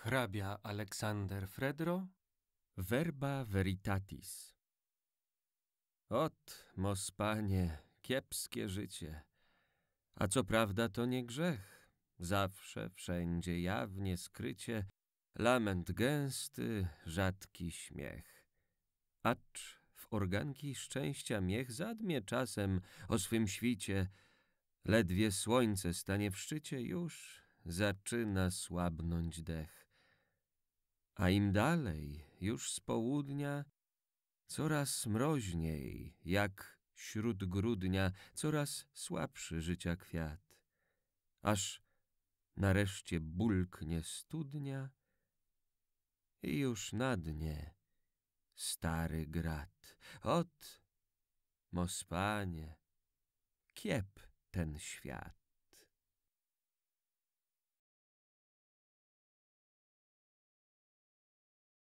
Hrabia Aleksander Fredro Verba veritatis Ot, mospanie, kiepskie życie. A co prawda to nie grzech. Zawsze, wszędzie, jawnie, skrycie, lament gęsty, rzadki śmiech. Acz w organki szczęścia miech zadmie czasem o swym świcie, ledwie słońce stanie w szczycie, już zaczyna słabnąć dech a im dalej, już z południa, coraz mroźniej, jak śród grudnia, coraz słabszy życia kwiat, aż nareszcie bulknie studnia i już na dnie stary grat. Ot, Mospanie, kiep ten świat.